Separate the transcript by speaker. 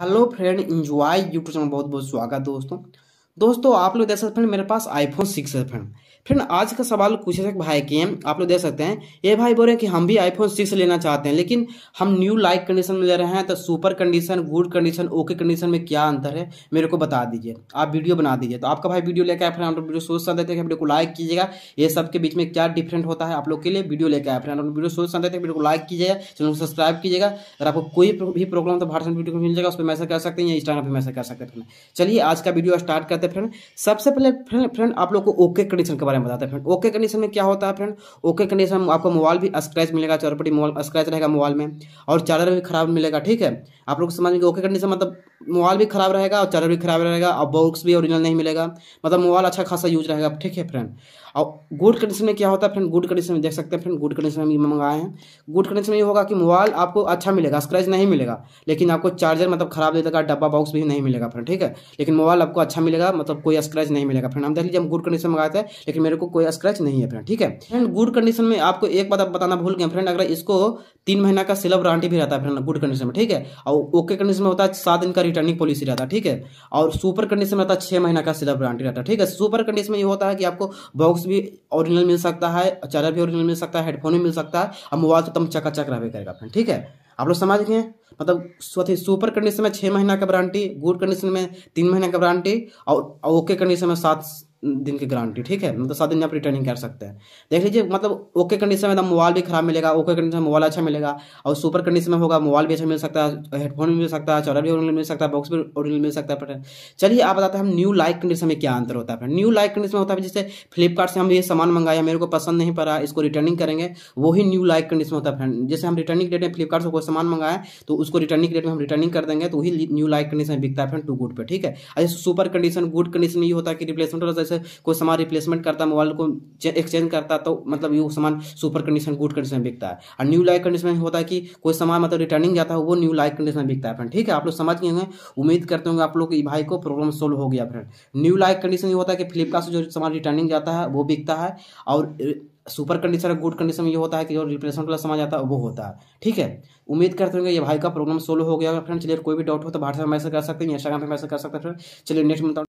Speaker 1: hello friend enjoy YouTube channel बहुत बहुत स्वागत दोस्तों दोस्तों आप लोग देख सकते हैं मेरे पास आईफोन सिक्स है फ्रेंड फ्रेंड आज का सवाल कुछ ऐसे भाई के आप लोग देख सकते हैं ये भाई बोल रहे हैं कि हम भी आईफोन सिक्स लेना चाहते हैं लेकिन हम न्यू लाइक कंडीशन में ले रहे हैं तो super condition good condition okay condition में क्या अंतर है मेरे को बता दीजिए आप वीडियो बना दीजिए तो आपका भाई वीडियो लेकर आए फ्रेंड आप वीडियो सोच सकते थे वीडियो को लाइक कीजिएगा ये सब के बीच में क्या डिफरेंट होता है आप लोग के लिए वीडियो लेकर आए फ्रेंड आप वीडियो सोच सकते थे वीडियो को लाइक कीजिएगा चैनल को सब्सक्राइब कीजिएगा अगर आपको कोई भी प्रॉब्लम तो भारत वीडियो को मिल जाएगा उस पर मैसेज कर सकते हैं या इंस्टाग्राम पर मैसेज कर सकते हैं चलिए आज का वीडियो स्टार्ट करते हैं फ्रेंड सबसे पहले फ्रेंड फ्रेंड आप लोग को ओके कंडीशन के बारे में बताते हैं फ्रेंड ओके कंडीशन में क्या होता है फ्रेंड ओके कंडीशन में आपको मोबाइल भी स्क्रैच मिलेगा चौरपटी मोबाइल स्क्रैच रहेगा मोबाइल में और चार्जर भी खराब मिलेगा ठीक है आप लोग समझ में ओके कंडीशन मतलब मोबाइल भी खराब रहेगा और चार्जर भी खराब रहेगा और बॉक्स भी ओरिजिनल नहीं मिलेगा मतलब मोबाइल अच्छा खासा यूज रहेगा ठीक है फ्रेंड और गुड कंडीशन में क्या होता है फ्रेंड गुड कंडीशन में देख सकते हैं फ्रेंड गुड कंडीशन में मंगाए हैं गुड कंडीशन में ये होगा कि मोबाइल आपको अच्छा मिलेगा स्क्रैच नहीं मिलेगा लेकिन आपको चार्जर मतलब खराब दे देगा डब्बा बॉक्स भी नहीं मिलेगा फ्रेंड ठीक है लेकिन मोबाइल आपको अच्छा मिलेगा मिलेगा मतलब कोई स्क्रैच नहीं मिलेगा फ्रेंड हम देख लीजिए हम गुड कंडीशन मंगाते हैं लेकिन मेरे को कोई स्क्रैच नहीं है फ्रेंड ठीक है फ्रेंड गुड कंडीशन में आपको एक बात आप बताना भूल गए फ्रेंड अगर इसको तीन महीना का सिलअप वारंटी भी रहता है फ्रेंड गुड कंडीशन में ठीक है और ओके कंडीशन में होता है सात दिन का रिटर्निंग पॉलिसी रहता है ठीक है और सुपर कंडीशन में रहता है छह महीना का सिलअप वारंटी रहता है ठीक है सुपर कंडीशन में ये होता है कि आपको बॉक्स भी ऑरिजिनल मिल सकता है चार्जर भी ऑरिजिनल मिल सकता है हेडफोन भी मिल सकता है और मोबाइल तो एकदम चकाचक रहे करेगा फ्रेंड ठीक है आप लोग समझ गए मतलब अथी सुपर कंडीशन में छः महीना का वारंटी गुड कंडीशन में तीन महीना का वारंटी और ओके कंडीशन में सात दिन की गारंटी ठीक है मतलब सात दिन आप रिटर्निंग कर सकते हैं देख लीजिए मतलब ओके कंडीशन में मोबाइल तो भी खराब मिलेगा ओके कंडीशन में मोबाइल अच्छा मिलेगा और सुपर कंडीशन में होगा मोबाइल भी अच्छा मिल सकता है हेडफोन भी मिल सकता है चार्जर भी ओरिजिनल मिल सकता है बॉक्स भी ओरिजिनल मिल सकता है चलिए आप बताते हैं हम न्यू लाइक कंडीशन में क्या अंतर होता है न्यू लाइक कंडीशन में होता है जैसे फ्लिपकार्ट से हम ये सामान मंगाया मेरे को पसंद नहीं पड़ा इसको रिटर्निंग करेंगे वही न्यू लाइक कंडीशन होता है फ्रेंड जैसे हम रिटर्निंग डेट में फ्लिपकार्ट से कोई सामान मंगाए तो उसको रिटर्निंग डेट में हम रिटर्निंग कर देंगे तो वही न्यू लाइक कंडीशन में बिकता है फ्रेंड टू गुड पर ठीक है सुपर कंडीशन गुड कंडीशन में ये होता है कि रिप्लेसमेंट से कोई सामान रिप्लेसमेंट करता है मोबाइल को एक्सचेंज करता है तो मतलब ये सामान सुपर कंडीशन गुड कंडीशन में बिकता है और न्यू लाइक कंडीशन में होता है कि कोई सामान मतलब रिटर्निंग जाता है वो न्यू लाइक कंडीशन में बिकता है फ्रेंड ठीक है आप लोग समझ गए होंगे उम्मीद करते होंगे आप लोग भाई को प्रॉब्लम सोल्व हो गया फ्रेंड न्यू लाइक कंडीशन ये होता है कि फ्लिपकार्ट से जो सामान रिटर्निंग जाता है वो बिकता है और सुपर कंडीशन गुड कंडीशन में ये होता है कि जो रिप्लेसमेंट वाला सामान आता है वो होता है ठीक है उम्मीद करते होंगे ये भाई का प्रॉब्लम सोल्व हो गया फ्रेंड चलिए कोई भी डाउट हो तो से मैसेज कर सकते हैं इंस्टाग्राम पर मैसेज कर सकते हैं फ्रेंड चलिए नेक्स्ट मिलता